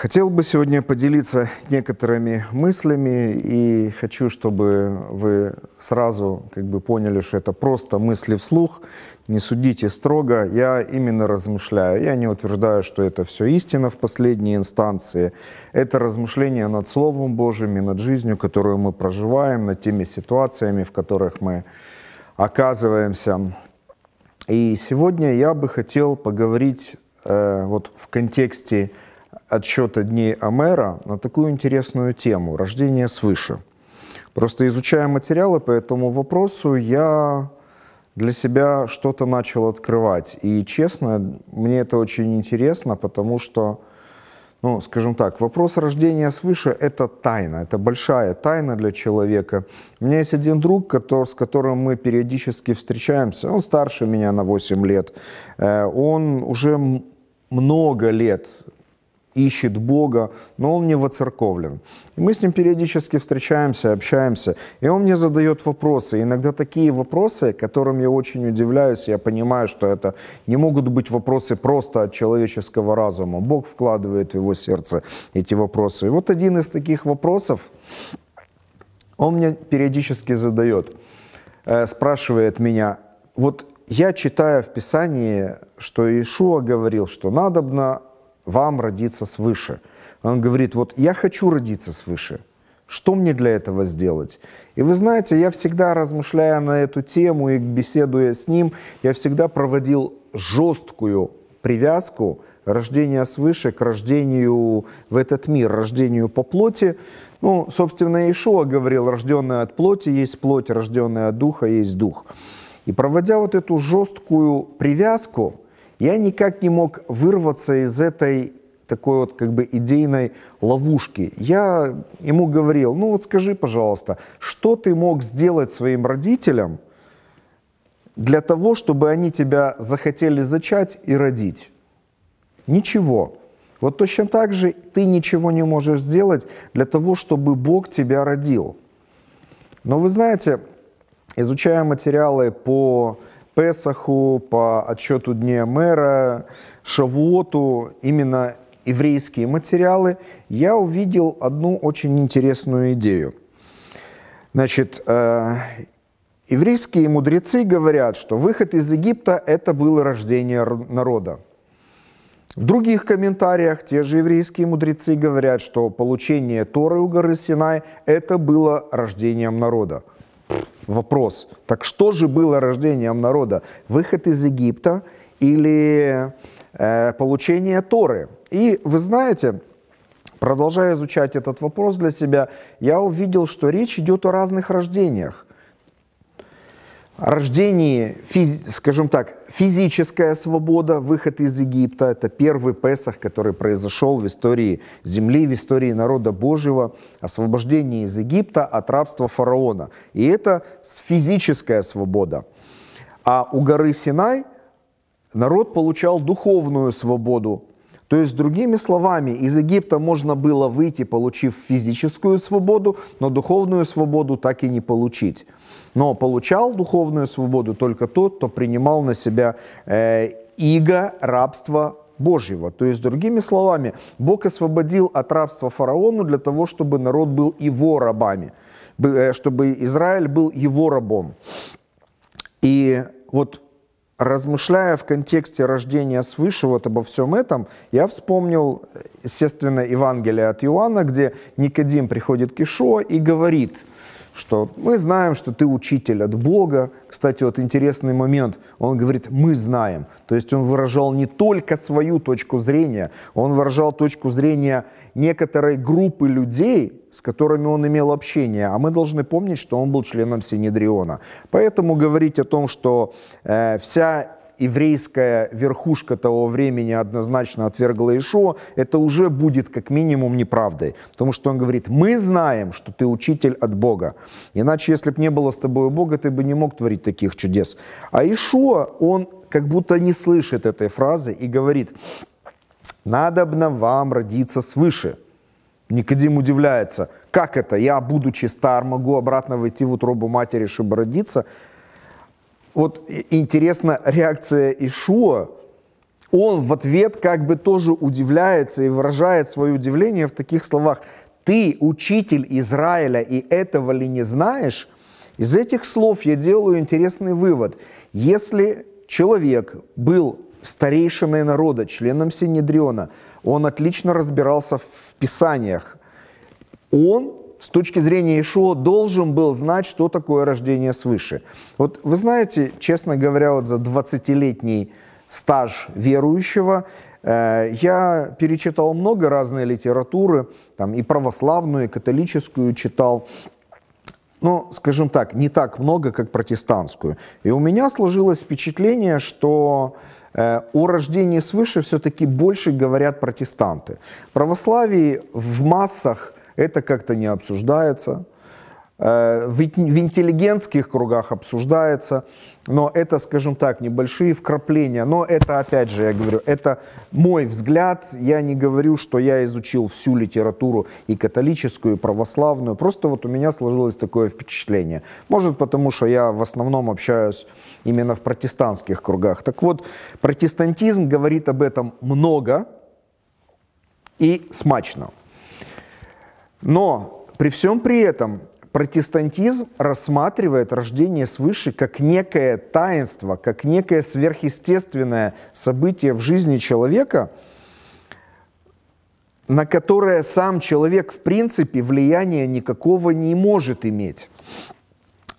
Хотел бы сегодня поделиться некоторыми мыслями и хочу, чтобы вы сразу как бы поняли, что это просто мысли вслух, не судите строго, я именно размышляю. Я не утверждаю, что это все истина в последней инстанции. Это размышление над Словом Божьим и над жизнью, которую мы проживаем, над теми ситуациями, в которых мы оказываемся. И сегодня я бы хотел поговорить э, вот в контексте отсчета дней Амера на такую интересную тему – рождение свыше. Просто изучая материалы по этому вопросу, я для себя что-то начал открывать. И честно, мне это очень интересно, потому что, ну, скажем так, вопрос рождения свыше — это тайна, это большая тайна для человека. У меня есть один друг, который, с которым мы периодически встречаемся, он старше меня на 8 лет, э, он уже много лет ищет Бога, но он не воцерковлен. И мы с ним периодически встречаемся, общаемся, и он мне задает вопросы. Иногда такие вопросы, которым я очень удивляюсь, я понимаю, что это не могут быть вопросы просто от человеческого разума. Бог вкладывает в его сердце эти вопросы. И вот один из таких вопросов он мне периодически задает, э, спрашивает меня, вот я читаю в Писании, что Иешуа говорил, что надобно вам родиться свыше. Он говорит, вот я хочу родиться свыше, что мне для этого сделать? И вы знаете, я всегда, размышляя на эту тему и беседуя с ним, я всегда проводил жесткую привязку рождения свыше к рождению в этот мир, рождению по плоти. Ну, собственно, Иешуа говорил, рожденная от плоти есть плоть, рожденная от духа есть дух. И проводя вот эту жесткую привязку, я никак не мог вырваться из этой такой вот как бы идейной ловушки. Я ему говорил, ну вот скажи, пожалуйста, что ты мог сделать своим родителям для того, чтобы они тебя захотели зачать и родить? Ничего. Вот точно так же ты ничего не можешь сделать для того, чтобы Бог тебя родил. Но вы знаете, изучая материалы по Песаху, по отчету Дня Мэра, Шавуоту, именно еврейские материалы, я увидел одну очень интересную идею. Значит, э, еврейские мудрецы говорят, что выход из Египта – это было рождение народа. В других комментариях те же еврейские мудрецы говорят, что получение Торы у горы Синай – это было рождением народа – вопрос, так что же было рождением народа? Выход из Египта или э, получение Торы? И вы знаете, продолжая изучать этот вопрос для себя, я увидел, что речь идет о разных рождениях рождении, физ, скажем так, физическая свобода, выход из Египта. Это первый Песах, который произошел в истории земли, в истории народа Божьего. Освобождение из Египта от рабства фараона. И это физическая свобода. А у горы Синай народ получал духовную свободу то есть, другими словами, из Египта можно было выйти, получив физическую свободу, но духовную свободу так и не получить. Но получал духовную свободу только тот, кто принимал на себя э, иго рабства Божьего. То есть, другими словами, Бог освободил от рабства фараону для того, чтобы народ был его рабами, э, чтобы Израиль был его рабом. И вот размышляя в контексте рождения свыше вот обо всем этом, я вспомнил, естественно, Евангелие от Иоанна, где Никодим приходит к Ишо и говорит, что мы знаем, что ты учитель от Бога. Кстати, вот интересный момент. Он говорит, мы знаем. То есть он выражал не только свою точку зрения, он выражал точку зрения некоторой группы людей, с которыми он имел общение. А мы должны помнить, что он был членом Синедриона. Поэтому говорить о том, что э, вся еврейская верхушка того времени однозначно отвергла Ишуа, это уже будет как минимум неправдой. Потому что он говорит, мы знаем, что ты учитель от Бога. Иначе, если бы не было с тобой Бога, ты бы не мог творить таких чудес. А Ишуа, он как будто не слышит этой фразы и говорит, надобно вам родиться свыше. Никодим удивляется, как это, я, будучи стар, могу обратно войти в утробу матери, чтобы родиться? Вот интересна реакция Ишуа, он в ответ как бы тоже удивляется и выражает свое удивление в таких словах. «Ты учитель Израиля, и этого ли не знаешь?» Из этих слов я делаю интересный вывод. Если человек был старейшиной народа, членом Синедриона. Он отлично разбирался в писаниях. Он с точки зрения Ишуа должен был знать, что такое рождение свыше. Вот вы знаете, честно говоря, вот за 20-летний стаж верующего э, я перечитал много разной литературы, там и православную, и католическую читал, но, скажем так, не так много, как протестантскую. И у меня сложилось впечатление, что э, Э, о рождении свыше все-таки больше говорят протестанты. В православии в массах это как-то не обсуждается – Э, в интеллигентских кругах обсуждается, но это, скажем так, небольшие вкрапления. Но это, опять же, я говорю, это мой взгляд. Я не говорю, что я изучил всю литературу и католическую, и православную. Просто вот у меня сложилось такое впечатление. Может, потому что я в основном общаюсь именно в протестантских кругах. Так вот, протестантизм говорит об этом много и смачно. Но при всем при этом Протестантизм рассматривает рождение свыше как некое таинство, как некое сверхъестественное событие в жизни человека, на которое сам человек в принципе влияния никакого не может иметь.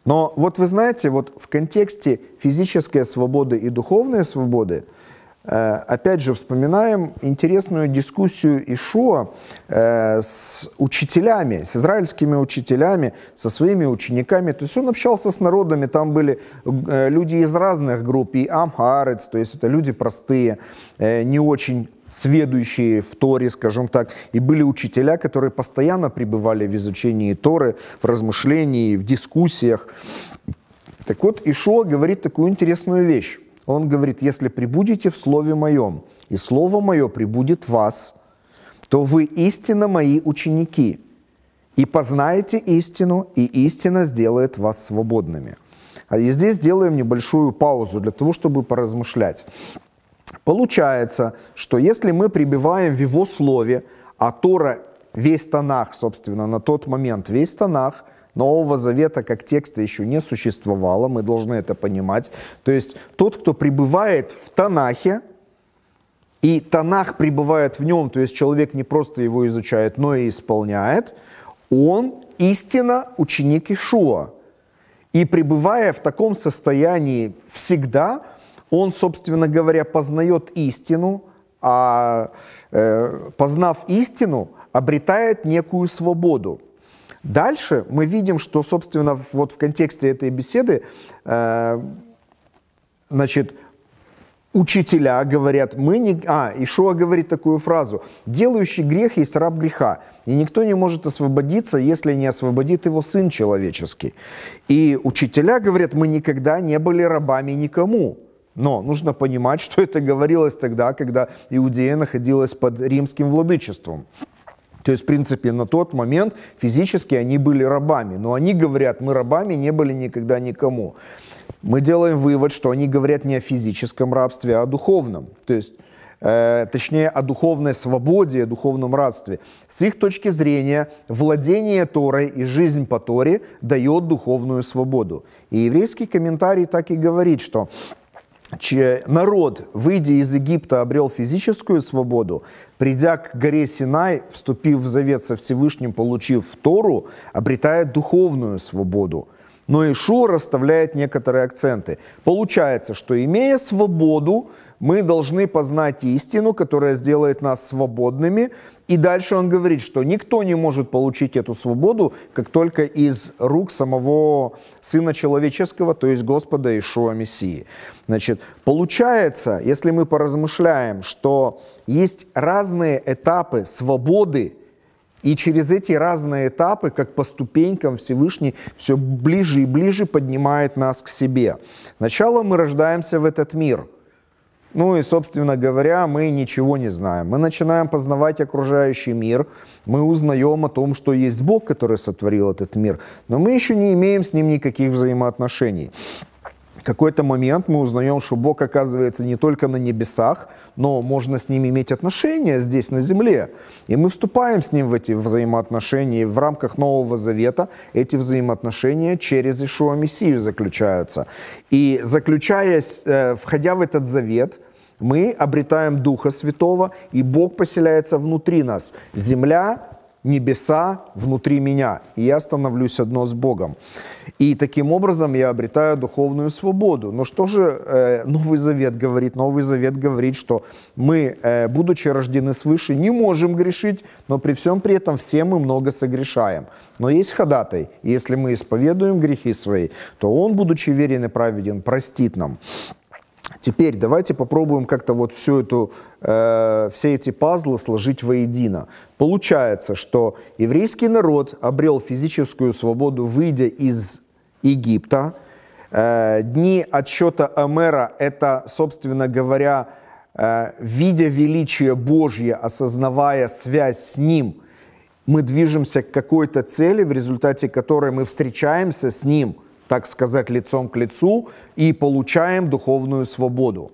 Но вот вы знаете, вот в контексте физической свободы и духовной свободы – Э, опять же, вспоминаем интересную дискуссию Ишуа э, с учителями, с израильскими учителями, со своими учениками. То есть он общался с народами, там были э, люди из разных групп, и амхарец, то есть это люди простые, не очень сведущие в Торе, скажем так, и были учителя, которые постоянно пребывали в изучении Торы, в размышлении, в дискуссиях. Так вот, Ишуа говорит такую интересную вещь. Он говорит, если прибудете в Слове Моем, и Слово Мое прибудет в вас, то вы истинно Мои ученики, и познаете истину, и истина сделает вас свободными. А и здесь сделаем небольшую паузу для того, чтобы поразмышлять. Получается, что если мы прибиваем в его слове, а Тора весь Танах, собственно, на тот момент, весь Танах, Нового Завета как текста еще не существовало, мы должны это понимать. То есть тот, кто пребывает в Танахе, и Танах пребывает в нем, то есть человек не просто его изучает, но и исполняет, он истинно ученик Ишуа. И пребывая в таком состоянии всегда, он, собственно говоря, познает истину, а э, познав истину, обретает некую свободу – Дальше мы видим, что, собственно, вот в контексте этой беседы, э, значит, учителя говорят, мы не... А, Ишуа говорит такую фразу. «Делающий грех есть раб греха, и никто не может освободиться, если не освободит его Сын Человеческий». И учителя говорят, мы никогда не были рабами никому. Но нужно понимать, что это говорилось тогда, когда Иудея находилась под римским владычеством. То есть, в принципе, на тот момент физически они были рабами. Но они говорят, мы рабами не были никогда никому. Мы делаем вывод, что они говорят не о физическом рабстве, а о духовном. То есть, э, точнее, о духовной свободе, о духовном рабстве. С их точки зрения, владение Торой и жизнь по Торе дает духовную свободу. И еврейский комментарий так и говорит, что народ, выйдя из Египта, обрел физическую свободу, придя к горе Синай, вступив в завет со Всевышним, получив Тору, обретает духовную свободу. Но Ишуа расставляет некоторые акценты. Получается, что имея свободу, мы должны познать истину, которая сделает нас свободными. И дальше он говорит, что никто не может получить эту свободу, как только из рук самого Сына Человеческого, то есть Господа Ишуа Мессии. Значит, получается, если мы поразмышляем, что есть разные этапы свободы, и через эти разные этапы, как по ступенькам, Всевышний все ближе и ближе поднимает нас к себе. Сначала мы рождаемся в этот мир – ну и, собственно говоря, мы ничего не знаем. Мы начинаем познавать окружающий мир, мы узнаем о том, что есть Бог, который сотворил этот мир, но мы еще не имеем с ним никаких взаимоотношений какой-то момент мы узнаем, что Бог оказывается не только на небесах, но можно с ним иметь отношения здесь, на земле. И мы вступаем с ним в эти взаимоотношения. И в рамках Нового Завета эти взаимоотношения через Ишуа Мессию заключаются. И заключаясь, э, входя в этот завет, мы обретаем Духа Святого, и Бог поселяется внутри нас. Земля небеса внутри меня, и я становлюсь одно с Богом. И таким образом я обретаю духовную свободу. Но что же э, Новый Завет говорит? Новый Завет говорит, что мы, э, будучи рождены свыше, не можем грешить, но при всем при этом все мы много согрешаем. Но есть ходатай, если мы исповедуем грехи свои, то он, будучи верен и праведен, простит нам. Теперь давайте попробуем как-то вот всю эту, э, все эти пазлы сложить воедино. Получается, что еврейский народ обрел физическую свободу, выйдя из Египта. Э, дни отсчета Амера – это, собственно говоря, э, видя величие Божье, осознавая связь с Ним, мы движемся к какой-то цели, в результате которой мы встречаемся с Ним – так сказать, лицом к лицу и получаем духовную свободу.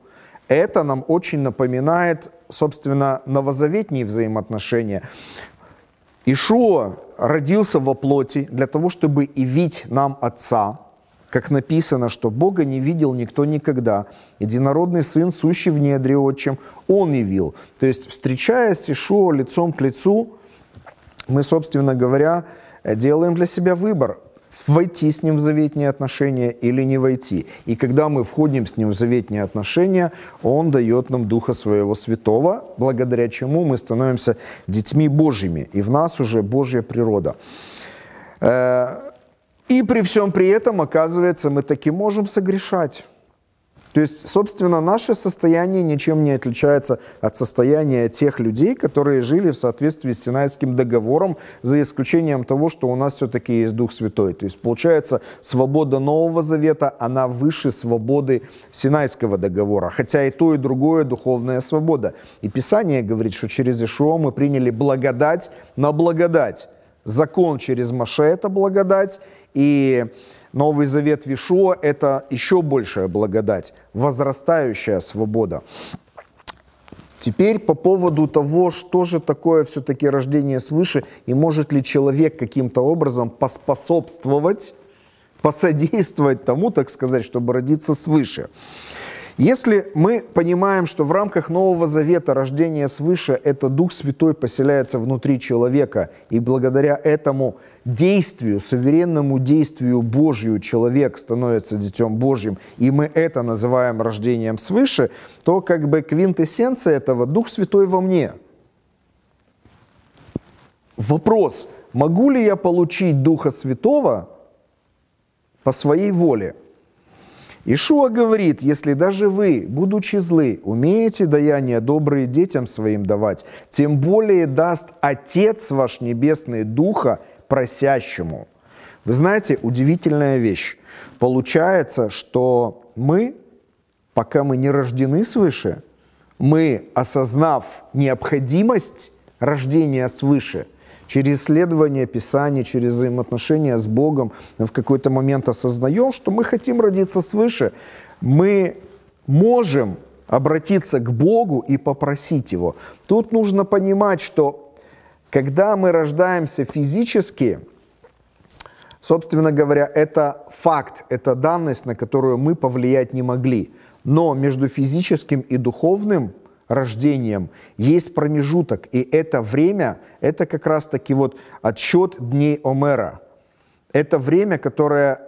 Это нам очень напоминает, собственно, новозаветние взаимоотношения. Ишуа родился во плоти для того, чтобы явить нам Отца, как написано, что Бога не видел никто никогда. Единородный Сын, сущий в недре отчим, Он явил. То есть, встречаясь с Ишуа лицом к лицу, мы, собственно говоря, делаем для себя выбор войти с ним в заветные отношения или не войти. И когда мы входим с ним в заветные отношения, он дает нам Духа Своего Святого, благодаря чему мы становимся детьми Божьими, и в нас уже Божья природа. Э, и при всем при этом, оказывается, мы таки можем согрешать. То есть, собственно, наше состояние ничем не отличается от состояния тех людей, которые жили в соответствии с Синайским договором, за исключением того, что у нас все-таки есть Дух Святой. То есть, получается, свобода Нового Завета, она выше свободы Синайского договора, хотя и то, и другое духовная свобода. И Писание говорит, что через Ишуа мы приняли благодать на благодать. Закон через Маше – это благодать, и Новый Завет Вишо – это еще большая благодать, возрастающая свобода. Теперь по поводу того, что же такое все-таки рождение свыше, и может ли человек каким-то образом поспособствовать, посодействовать тому, так сказать, чтобы родиться свыше. Если мы понимаем, что в рамках Нового Завета рождение свыше – это Дух Святой поселяется внутри человека, и благодаря этому действию, суверенному действию Божью человек становится Детем Божьим, и мы это называем рождением свыше, то как бы квинтэссенция этого – Дух Святой во мне. Вопрос – могу ли я получить Духа Святого по своей воле – Ишуа говорит, если даже вы, будучи злы, умеете даяние добрые детям своим давать, тем более даст Отец ваш Небесный Духа просящему. Вы знаете, удивительная вещь. Получается, что мы, пока мы не рождены свыше, мы, осознав необходимость рождения свыше – через исследование Писания, через взаимоотношения с Богом в какой-то момент осознаем, что мы хотим родиться свыше. Мы можем обратиться к Богу и попросить Его. Тут нужно понимать, что когда мы рождаемся физически, собственно говоря, это факт, это данность, на которую мы повлиять не могли. Но между физическим и духовным – рождением есть промежуток, и это время, это как раз-таки вот отсчет дней Омера. Это время, которое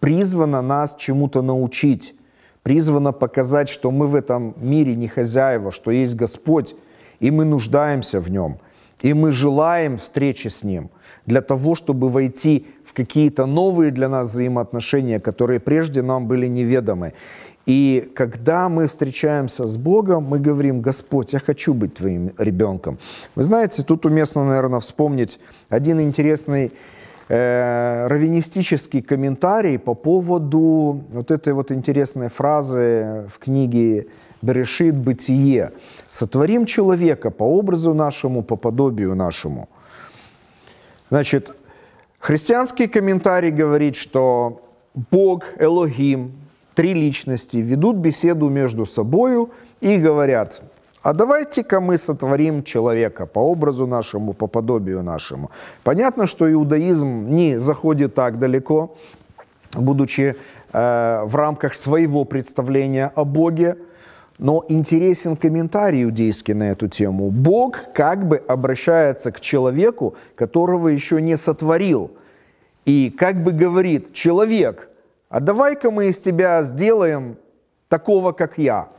призвано нас чему-то научить, призвано показать, что мы в этом мире не хозяева, что есть Господь, и мы нуждаемся в Нем, и мы желаем встречи с Ним для того, чтобы войти в какие-то новые для нас взаимоотношения, которые прежде нам были неведомы. И когда мы встречаемся с Богом, мы говорим, Господь, я хочу быть твоим ребенком. Вы знаете, тут уместно, наверное, вспомнить один интересный э, раввинистический комментарий по поводу вот этой вот интересной фразы в книге «Берешит бытие». «Сотворим человека по образу нашему, по подобию нашему». Значит, христианский комментарий говорит, что Бог, Элогим, три личности ведут беседу между собою и говорят, а давайте-ка мы сотворим человека по образу нашему, по подобию нашему. Понятно, что иудаизм не заходит так далеко, будучи э, в рамках своего представления о Боге, но интересен комментарий иудейский на эту тему. Бог как бы обращается к человеку, которого еще не сотворил, и как бы говорит, человек – а давай-ка мы из тебя сделаем такого, как я.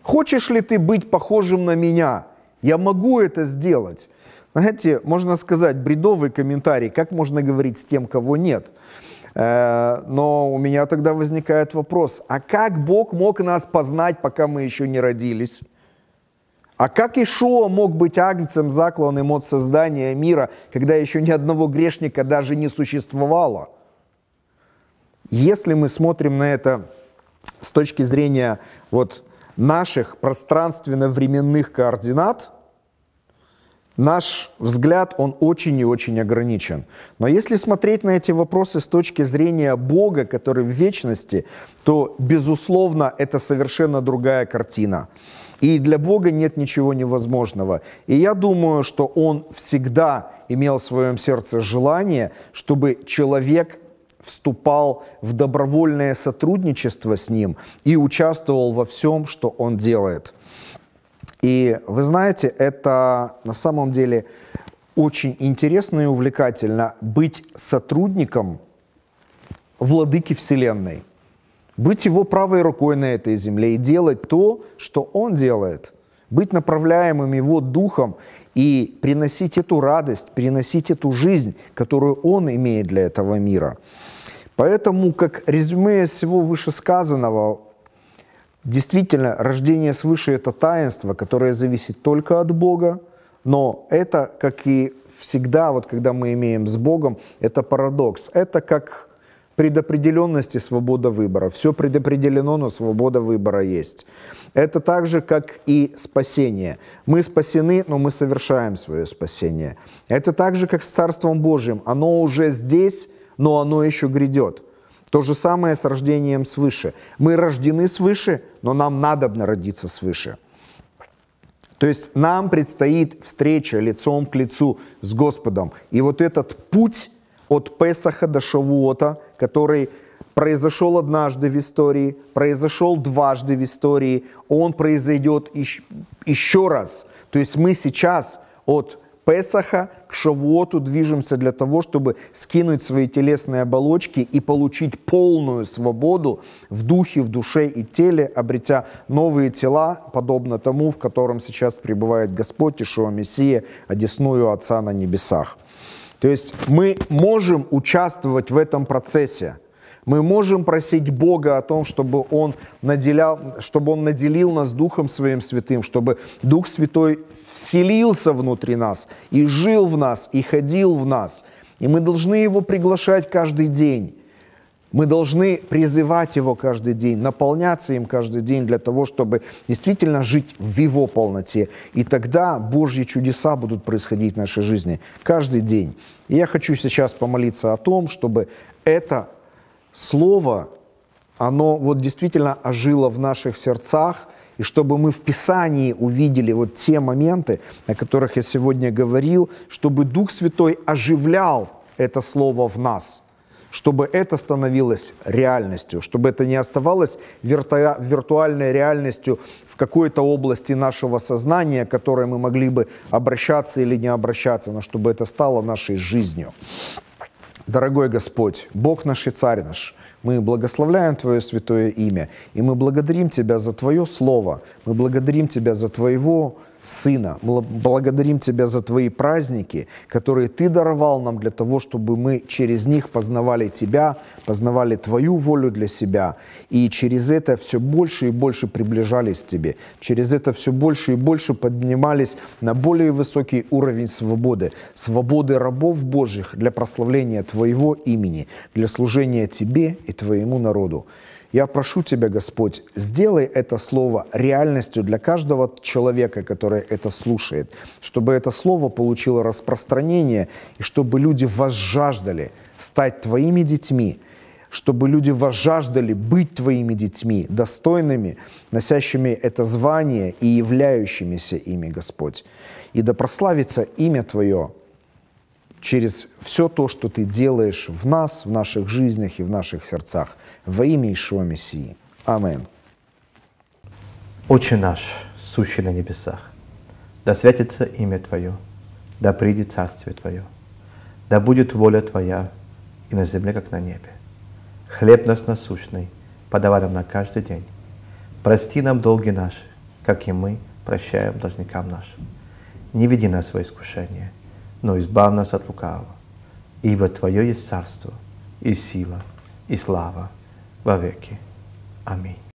Хочешь ли ты быть похожим на меня? Я могу это сделать. Знаете, можно сказать, бредовый комментарий, как можно говорить с тем, кого нет. Э, но у меня тогда возникает вопрос, а как Бог мог нас познать, пока мы еще не родились? А как Ишуа мог быть агнцем, закланным от создания мира, когда еще ни одного грешника даже не существовало? Если мы смотрим на это с точки зрения вот наших пространственно-временных координат, наш взгляд, он очень и очень ограничен. Но если смотреть на эти вопросы с точки зрения Бога, который в вечности, то, безусловно, это совершенно другая картина. И для Бога нет ничего невозможного. И я думаю, что Он всегда имел в своем сердце желание, чтобы человек вступал в добровольное сотрудничество с ним и участвовал во всем, что он делает. И вы знаете, это на самом деле очень интересно и увлекательно быть сотрудником владыки Вселенной, быть его правой рукой на этой земле и делать то, что он делает, быть направляемым его духом и приносить эту радость, приносить эту жизнь, которую Он имеет для этого мира. Поэтому, как резюме всего вышесказанного, действительно, рождение свыше – это таинство, которое зависит только от Бога, но это, как и всегда, вот когда мы имеем с Богом, это парадокс. Это как предопределенности, свобода выбора. Все предопределено, но свобода выбора есть. Это так же, как и спасение. Мы спасены, но мы совершаем свое спасение. Это так же, как с Царством Божьим. Оно уже здесь, но оно еще грядет. То же самое с рождением свыше. Мы рождены свыше, но нам надо родиться свыше. То есть нам предстоит встреча лицом к лицу с Господом. И вот этот путь от Песаха до Шавуота, который произошел однажды в истории, произошел дважды в истории, он произойдет еще, еще раз. То есть мы сейчас от Песаха к Шавуоту движемся для того, чтобы скинуть свои телесные оболочки и получить полную свободу в духе, в душе и теле, обретя новые тела, подобно тому, в котором сейчас пребывает Господь Ишуа Мессия, одесную Отца на небесах. То есть мы можем участвовать в этом процессе. Мы можем просить Бога о том, чтобы Он, наделял, чтобы он наделил нас Духом Своим Святым, чтобы Дух Святой вселился внутри нас и жил в нас, и ходил в нас. И мы должны Его приглашать каждый день мы должны призывать Его каждый день, наполняться им каждый день для того, чтобы действительно жить в Его полноте. И тогда Божьи чудеса будут происходить в нашей жизни каждый день. И я хочу сейчас помолиться о том, чтобы это Слово, оно вот действительно ожило в наших сердцах – и чтобы мы в Писании увидели вот те моменты, о которых я сегодня говорил, чтобы Дух Святой оживлял это слово в нас – чтобы это становилось реальностью, чтобы это не оставалось вирту... виртуальной реальностью в какой-то области нашего сознания, к которой мы могли бы обращаться или не обращаться, но чтобы это стало нашей жизнью. Дорогой Господь, Бог наш и Царь наш, мы благословляем Твое святое имя, и мы благодарим Тебя за Твое Слово, мы благодарим Тебя за Твоего Сына, мы благодарим Тебя за Твои праздники, которые Ты даровал нам для того, чтобы мы через них познавали Тебя, познавали Твою волю для себя, и через это все больше и больше приближались к Тебе, через это все больше и больше поднимались на более высокий уровень свободы, свободы рабов Божьих для прославления Твоего имени, для служения Тебе и Твоему народу. Я прошу Тебя, Господь, сделай это слово реальностью для каждого человека, который это слушает, чтобы это слово получило распространение, и чтобы люди возжаждали стать Твоими детьми, чтобы люди возжаждали быть Твоими детьми, достойными, носящими это звание и являющимися ими, Господь. И да прославится имя Твое через все то, что Ты делаешь в нас, в наших жизнях и в наших сердцах – во имя Ишуа Мессии. Амин. Отче наш, сущий на небесах, да святится имя Твое, да придет Царствие Твое, да будет воля Твоя и на земле, как на небе. Хлеб наш насущный, подавай нам на каждый день. Прости нам долги наши, как и мы прощаем должникам нашим. Не веди нас во искушение, но избавь нас от лукавого, ибо Твое есть царство, и сила, и слава Vá ver aqui. Amém.